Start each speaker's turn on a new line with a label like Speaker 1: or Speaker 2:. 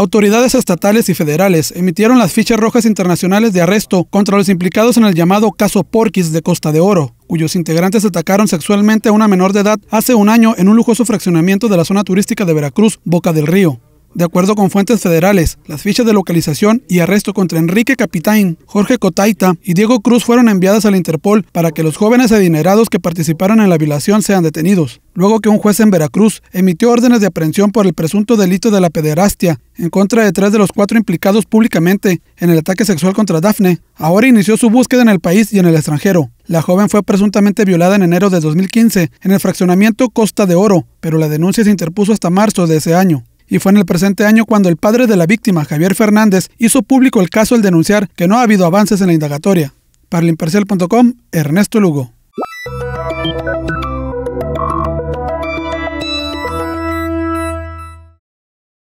Speaker 1: Autoridades estatales y federales emitieron las fichas rojas internacionales de arresto contra los implicados en el llamado caso Porquis de Costa de Oro, cuyos integrantes atacaron sexualmente a una menor de edad hace un año en un lujoso fraccionamiento de la zona turística de Veracruz, Boca del Río. De acuerdo con fuentes federales, las fichas de localización y arresto contra Enrique Capitain, Jorge Cotaita y Diego Cruz fueron enviadas a la Interpol para que los jóvenes adinerados que participaron en la violación sean detenidos, luego que un juez en Veracruz emitió órdenes de aprehensión por el presunto delito de la pederastia en contra de tres de los cuatro implicados públicamente en el ataque sexual contra Dafne. Ahora inició su búsqueda en el país y en el extranjero. La joven fue presuntamente violada en enero de 2015 en el fraccionamiento Costa de Oro, pero la denuncia se interpuso hasta marzo de ese año. Y fue en el presente año cuando el padre de la víctima, Javier Fernández, hizo público el caso al denunciar que no ha habido avances en la indagatoria. Para el Ernesto Lugo.